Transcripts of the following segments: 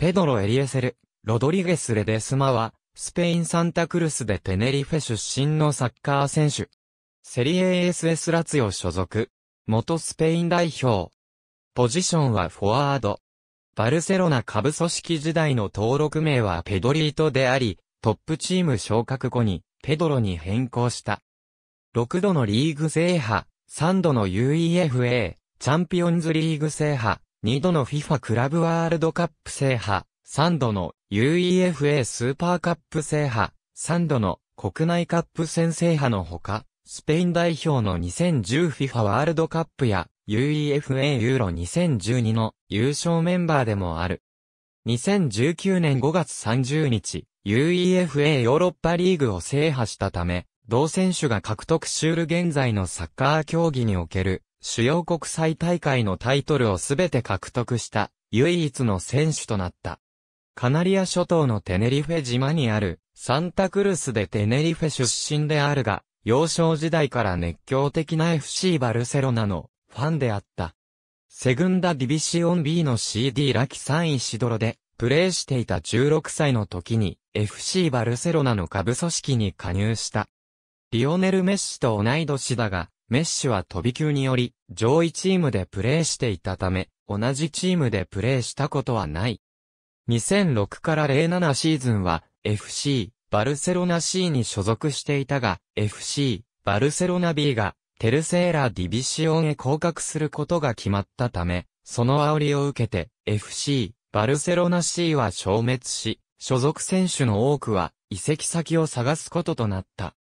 ペドロ・エリエセル、ロドリゲス・レデスマは、スペイン・サンタクルスでテネリフェ出身のサッカー選手。セリエ ASS ラツヨ所属。元スペイン代表。ポジションはフォワード。バルセロナ下部組織時代の登録名はペドリートであり、トップチーム昇格後にペドロに変更した。6度のリーグ制覇、3度の UEFA、チャンピオンズリーグ制覇、2度の FIFA クラブワールドカップ制覇、3度の UEFA スーパーカップ制覇、3度の国内カップ戦制覇のほか、スペイン代表の 2010FIFA ワールドカップや UEFA ユーロ2012の優勝メンバーでもある。2019年5月30日、UEFA ヨーロッパリーグを制覇したため、同選手が獲得しうる現在のサッカー競技における主要国際大会のタイトルをすべて獲得した唯一の選手となった。カナリア諸島のテネリフェ島にあるサンタクルスでテネリフェ出身であるが、幼少時代から熱狂的な FC バルセロナのファンであった。セグンダディビシオン B の CD ラキサンシドロでプレーしていた16歳の時に FC バルセロナの下部組織に加入した。リオネル・メッシと同い年だが、メッシは飛び級により、上位チームでプレーしていたため、同じチームでプレーしたことはない。2006から07シーズンは、FC、バルセロナ C に所属していたが、FC、バルセロナ B が、テルセーラディビシオンへ降格することが決まったため、その煽りを受けて、FC、バルセロナ C は消滅し、所属選手の多くは、移籍先を探すこととなった。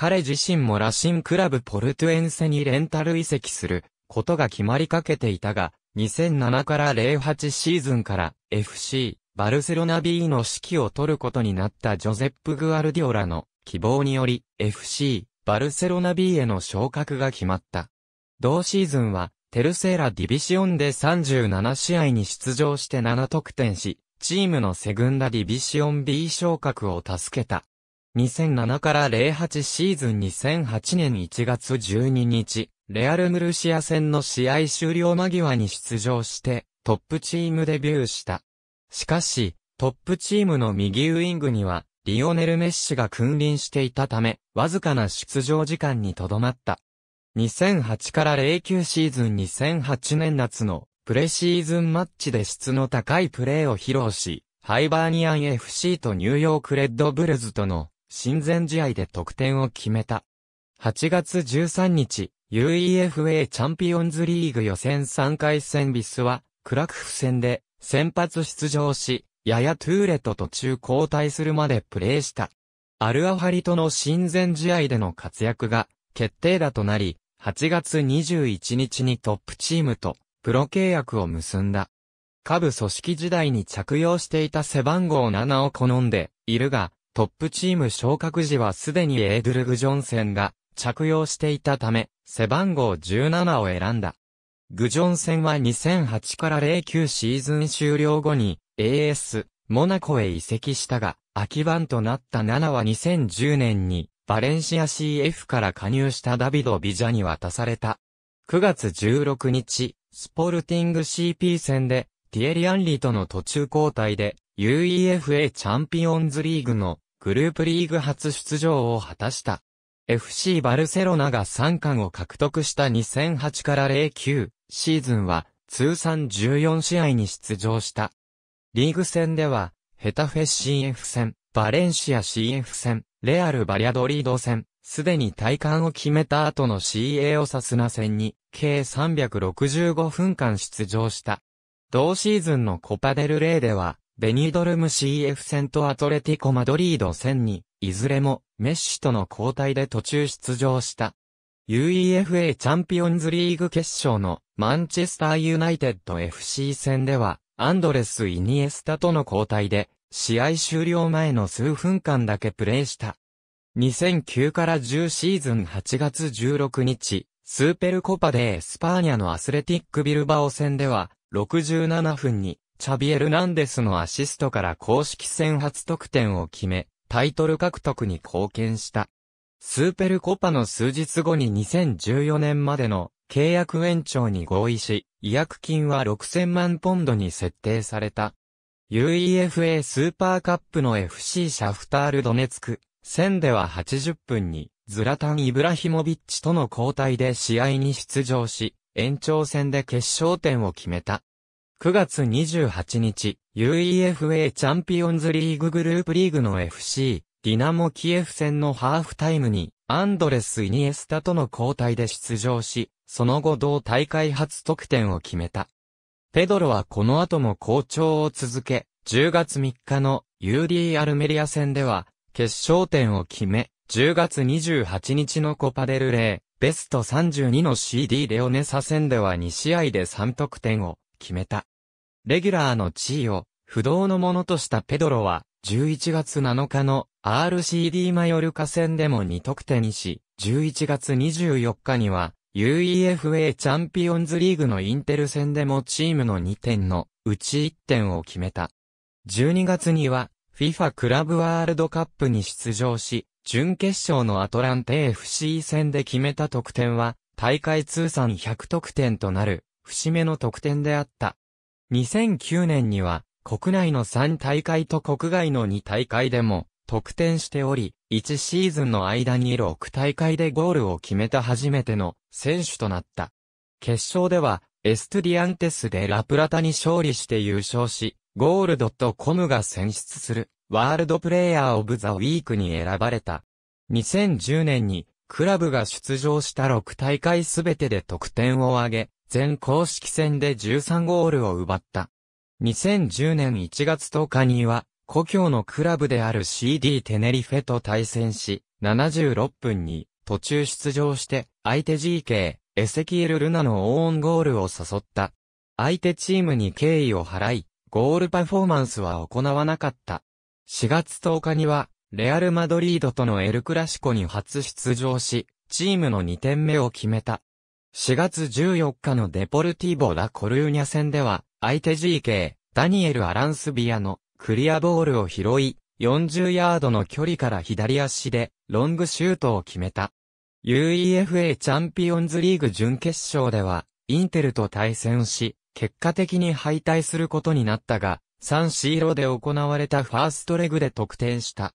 彼自身もラシンクラブポルトゥエンセにレンタル移籍することが決まりかけていたが、2007から08シーズンから FC バルセロナ B の指揮を取ることになったジョゼップ・グアルディオラの希望により FC バルセロナ B への昇格が決まった。同シーズンはテルセーラディビシオンで37試合に出場して7得点し、チームのセグンダディビシオン B 昇格を助けた。2007から08シーズン2008年1月12日、レアル・ムルシア戦の試合終了間際に出場して、トップチームデビューした。しかし、トップチームの右ウイングには、リオネル・メッシが君臨していたため、わずかな出場時間にとどまった。2008から09シーズン2008年夏のプレシーズンマッチで質の高いプレーを披露し、ハイバーニアン FC とニューヨークレッドブルズとの親善試合で得点を決めた。8月13日、UEFA チャンピオンズリーグ予選3回戦ビスは、クラクフ戦で先発出場し、ややトゥーレと途中交代するまでプレーした。アルアハリとの親善試合での活躍が決定打となり、8月21日にトップチームとプロ契約を結んだ。下部組織時代に着用していた背番号7を好んでいるが、トップチーム昇格時はすでにエードルグ・ジョンセンが着用していたため、背番号17を選んだ。グジョンセンは2008から09シーズン終了後に AS モナコへ移籍したが、空き番となった7は2010年にバレンシア CF から加入したダビド・ビジャに渡された。9月16日、スポルティング CP 戦でティエリアンリとの途中交代で UEFA チャンピオンズリーグのグループリーグ初出場を果たした。FC バルセロナが3冠を獲得した2008から09シーズンは通算14試合に出場した。リーグ戦では、ヘタフェ CF 戦、バレンシア CF 戦、レアル・バリアドリード戦、すでに体感を決めた後の CA オサスナ戦に、計365分間出場した。同シーズンのコパデルレイでは、ベニードルム CF 戦とアトレティコ・マドリード戦に、いずれもメッシとの交代で途中出場した。UEFA チャンピオンズリーグ決勝のマンチェスターユナイテッド FC 戦では、アンドレス・イニエスタとの交代で、試合終了前の数分間だけプレーした。2009から10シーズン8月16日、スーペルコパでエスパーニャのアスレティックビルバオ戦では、67分にチャビエル・ナンデスのアシストから公式戦初得点を決め、タイトル獲得に貢献した。スーペルコパの数日後に2014年までの契約延長に合意し、違約金は6000万ポンドに設定された。UEFA スーパーカップの FC シャフタール・ドネツク戦では80分にズラタン・イブラヒモビッチとの交代で試合に出場し、延長戦で決勝点を決めた。9月28日、UEFA チャンピオンズリーググループリーグの FC、ディナモキエフ戦のハーフタイムに、アンドレス・イニエスタとの交代で出場し、その後同大会初得点を決めた。ペドロはこの後も好調を続け、10月3日の UD アルメリア戦では、決勝点を決め、10月28日のコパデルレー、ベスト32の CD レオネサ戦では2試合で3得点を決めた。レギュラーの地位を不動のものとしたペドロは、11月7日の RCD マヨルカ戦でも2得点にし、11月24日には UEFA チャンピオンズリーグのインテル戦でもチームの2点のうち1点を決めた。12月には FIFA クラブワールドカップに出場し、準決勝のアトランテ FC 戦で決めた得点は、大会通算100得点となる、節目の得点であった。2009年には、国内の3大会と国外の2大会でも、得点しており、1シーズンの間に6大会でゴールを決めた初めての選手となった。決勝では、エストゥディアンテスでラプラタに勝利して優勝し、ゴールドットコムが選出する、ワールドプレイヤーオブザウィークに選ばれた。2010年にクラブが出場した6大会すべてで得点を挙げ、全公式戦で13ゴールを奪った。2010年1月10日には、故郷のクラブである CD テネリフェと対戦し、76分に途中出場して、相手 GK、エセキエル・ルナのオーンゴールを誘った。相手チームに敬意を払い、ゴールパフォーマンスは行わなかった。4月10日には、レアル・マドリードとのエル・クラシコに初出場し、チームの2点目を決めた。4月14日のデポルティボ・ラ・コルーニャ戦では、相手 GK、ダニエル・アランスビアのクリアボールを拾い、40ヤードの距離から左足でロングシュートを決めた。UEFA チャンピオンズリーグ準決勝では、インテルと対戦し、結果的に敗退することになったが、サンシーロで行われたファーストレグで得点した。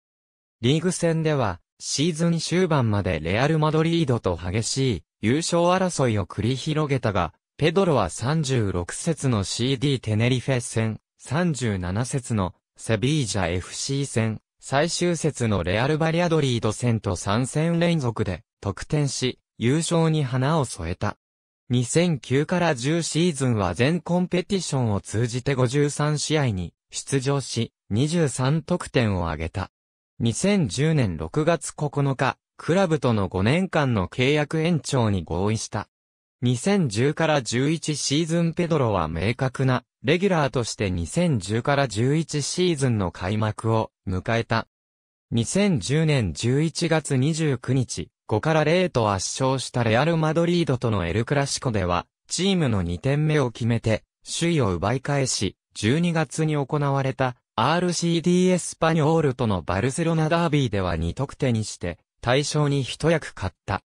リーグ戦では、シーズン終盤までレアル・マドリードと激しい優勝争いを繰り広げたが、ペドロは36節の CD テネリフェ戦、37節のセビージャ FC 戦、最終節のレアル・バリアドリード戦と3戦連続で得点し、優勝に花を添えた。2009から10シーズンは全コンペティションを通じて53試合に出場し、23得点を挙げた。2010年6月9日、クラブとの5年間の契約延長に合意した。2010から11シーズンペドロは明確な、レギュラーとして2010から11シーズンの開幕を迎えた。2010年11月29日、5から0と圧勝したレアル・マドリードとのエル・クラシコでは、チームの2点目を決めて、首位を奪い返し、12月に行われた RCD エスパニョールとのバルセロナダービーでは2得点にして、対象に一役買った。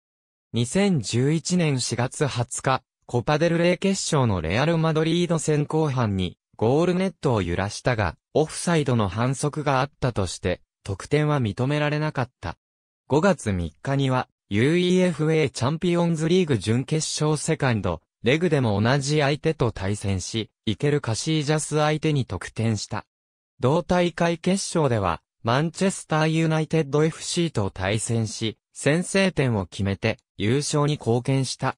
2011年4月20日、コパデルレイ決勝のレアル・マドリード戦後半に、ゴールネットを揺らしたが、オフサイドの反則があったとして、得点は認められなかった。5月3日には、UEFA チャンピオンズリーグ準決勝セカンド、レグでも同じ相手と対戦し、イケル・カシージャス相手に得点した。同大会決勝では、マンチェスターユナイテッド FC と対戦し、先制点を決めて優勝に貢献した。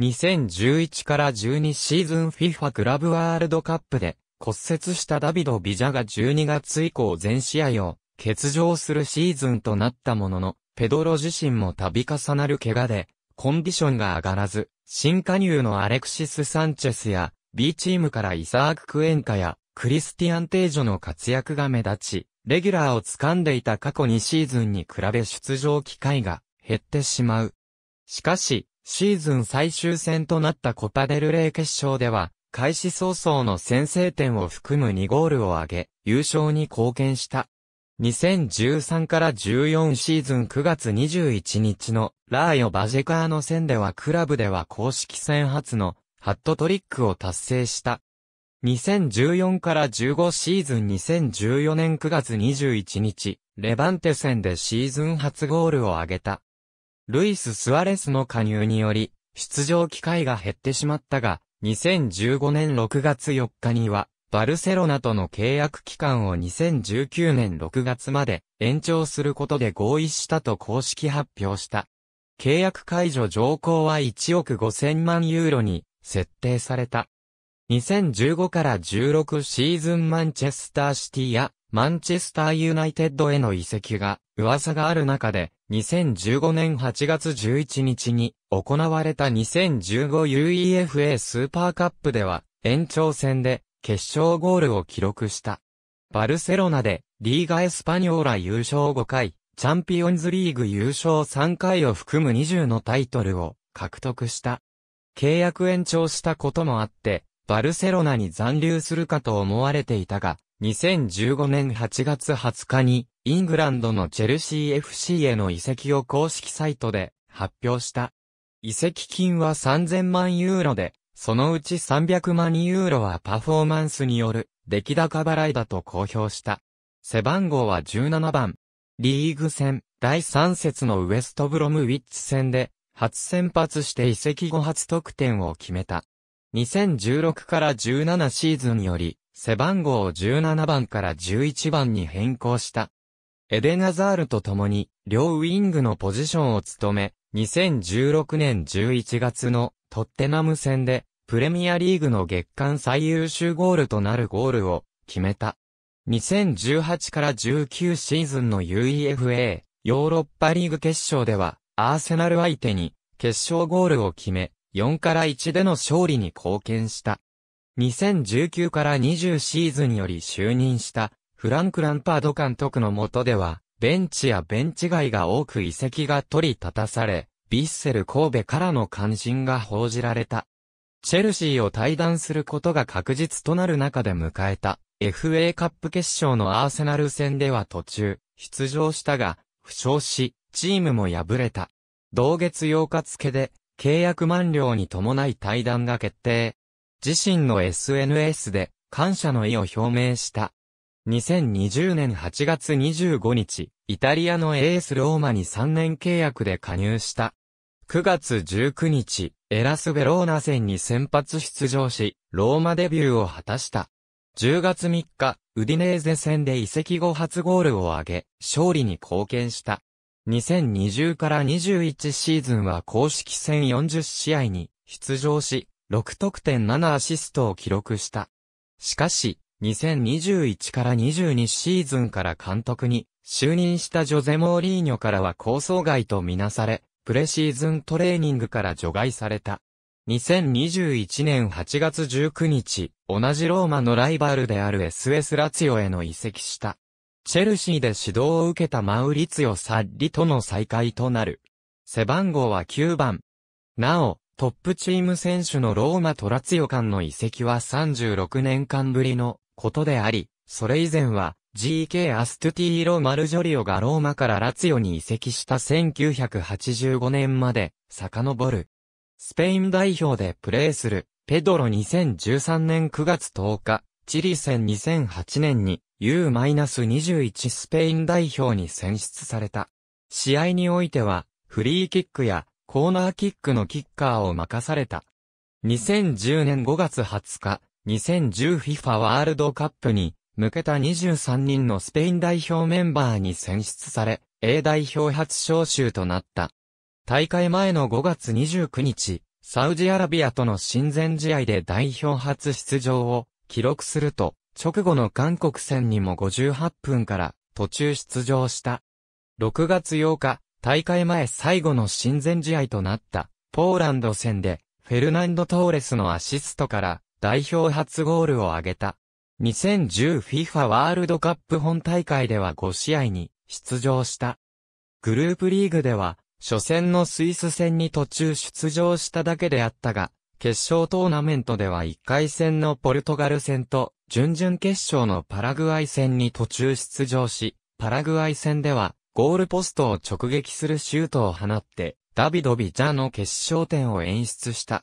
2011から12シーズン FIFA クラブワールドカップで骨折したダビド・ビジャが12月以降全試合を欠場するシーズンとなったものの、ペドロ自身も度重なる怪我で、コンディションが上がらず、新加入のアレクシス・サンチェスや、B チームからイサーク・クエンカや、クリスティアン・テージョの活躍が目立ち、レギュラーを掴んでいた過去2シーズンに比べ出場機会が減ってしまう。しかし、シーズン最終戦となったコパデルレイ決勝では、開始早々の先制点を含む2ゴールを挙げ、優勝に貢献した。2013から14シーズン9月21日のラーヨ・バジェカーの戦ではクラブでは公式戦初のハットトリックを達成した。2014から15シーズン2014年9月21日、レバンテ戦でシーズン初ゴールを挙げた。ルイス・スアレスの加入により、出場機会が減ってしまったが、2015年6月4日には、バルセロナとの契約期間を2019年6月まで延長することで合意したと公式発表した。契約解除条項は1億5000万ユーロに設定された。2015から16シーズンマンチェスターシティやマンチェスターユナイテッドへの移籍が噂がある中で2015年8月11日に行われた 2015UEFA スーパーカップでは延長戦で決勝ゴールを記録した。バルセロナでリーガエスパニョーラ優勝5回、チャンピオンズリーグ優勝3回を含む20のタイトルを獲得した。契約延長したこともあって、バルセロナに残留するかと思われていたが、2015年8月20日に、イングランドのチェルシー FC への移籍を公式サイトで発表した。移籍金は3000万ユーロで、そのうち300万ユーロはパフォーマンスによる出来高払いだと公表した。背番号は17番。リーグ戦第3節のウエストブロムウィッチ戦で初先発して移籍後初得点を決めた。2016から17シーズンより、背番号を17番から11番に変更した。エデナザールと共に、両ウィングのポジションを務め、2016年11月のトッテナム戦で、プレミアリーグの月間最優秀ゴールとなるゴールを決めた。2018から19シーズンの UEFA ヨーロッパリーグ決勝では、アーセナル相手に決勝ゴールを決め、4から1での勝利に貢献した。2019から20シーズンより就任したフランク・ランパード監督の下では、ベンチやベンチ外が多く遺跡が取り立たされ、ビッセル神戸からの関心が報じられた。チェルシーを退団することが確実となる中で迎えた FA カップ決勝のアーセナル戦では途中、出場したが、負傷し、チームも敗れた。同月8日付で契約満了に伴い対談が決定。自身の SNS で感謝の意を表明した。2020年8月25日、イタリアのエースローマに3年契約で加入した。9月19日、エラスベローナ戦に先発出場し、ローマデビューを果たした。10月3日、ウディネーゼ戦で移籍後初ゴールを挙げ、勝利に貢献した。2020から21シーズンは公式戦40試合に出場し、6得点7アシストを記録した。しかし、2021から22シーズンから監督に就任したジョゼ・モーリーニョからは構想外とみなされ、プレシーズントレーニングから除外された。2021年8月19日、同じローマのライバルである SS ラツィオへの移籍した。チェルシーで指導を受けたマウリツヨ・サッリとの再会となる。背番号は9番。なお、トップチーム選手のローマ・トラツヨ間の移籍は36年間ぶりのことであり、それ以前は GK アストゥティーロ・マルジョリオがローマからラツヨに移籍した1985年まで遡る。スペイン代表でプレーするペドロ2013年9月10日、チリ戦2008年に U-21 スペイン代表に選出された。試合においては、フリーキックやコーナーキックのキッカーを任された。2010年5月20日、2010FIFA ワールドカップに向けた23人のスペイン代表メンバーに選出され、A 代表初招集となった。大会前の5月29日、サウジアラビアとの親善試合で代表初出場を記録すると、直後の韓国戦にも58分から途中出場した。6月8日、大会前最後の親善試合となったポーランド戦でフェルナンド・トーレスのアシストから代表初ゴールを挙げた。2010FIFA ワールドカップ本大会では5試合に出場した。グループリーグでは初戦のスイス戦に途中出場しただけであったが、決勝トーナメントでは1回戦のポルトガル戦と準々決勝のパラグアイ戦に途中出場し、パラグアイ戦では、ゴールポストを直撃するシュートを放って、ダビド・ビジャの決勝点を演出した。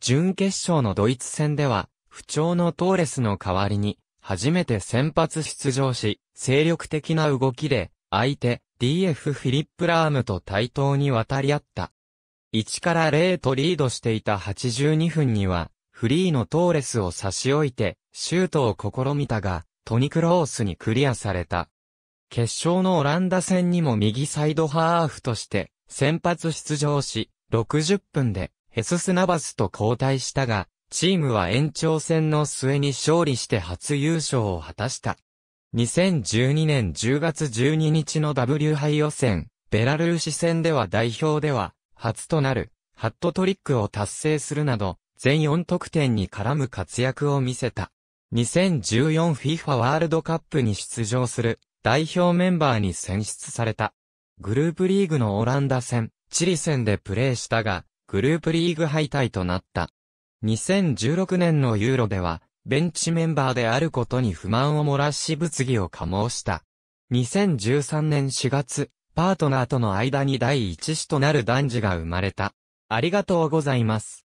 準決勝のドイツ戦では、不調のトーレスの代わりに、初めて先発出場し、精力的な動きで、相手、DF フィリップ・ラームと対等に渡り合った。1から0とリードしていた82分には、フリーのトーレスを差し置いて、シュートを試みたが、トニクロースにクリアされた。決勝のオランダ戦にも右サイドハーフとして先発出場し、60分でヘススナバスと交代したが、チームは延長戦の末に勝利して初優勝を果たした。2012年10月12日の W 杯予選、ベラルーシ戦では代表では、初となる、ハットトリックを達成するなど、全4得点に絡む活躍を見せた。2014FIFA ワールドカップに出場する代表メンバーに選出された。グループリーグのオランダ戦、チリ戦でプレーしたが、グループリーグ敗退となった。2016年のユーロでは、ベンチメンバーであることに不満を漏らし物議を加醸した。2013年4月、パートナーとの間に第一子となる男児が生まれた。ありがとうございます。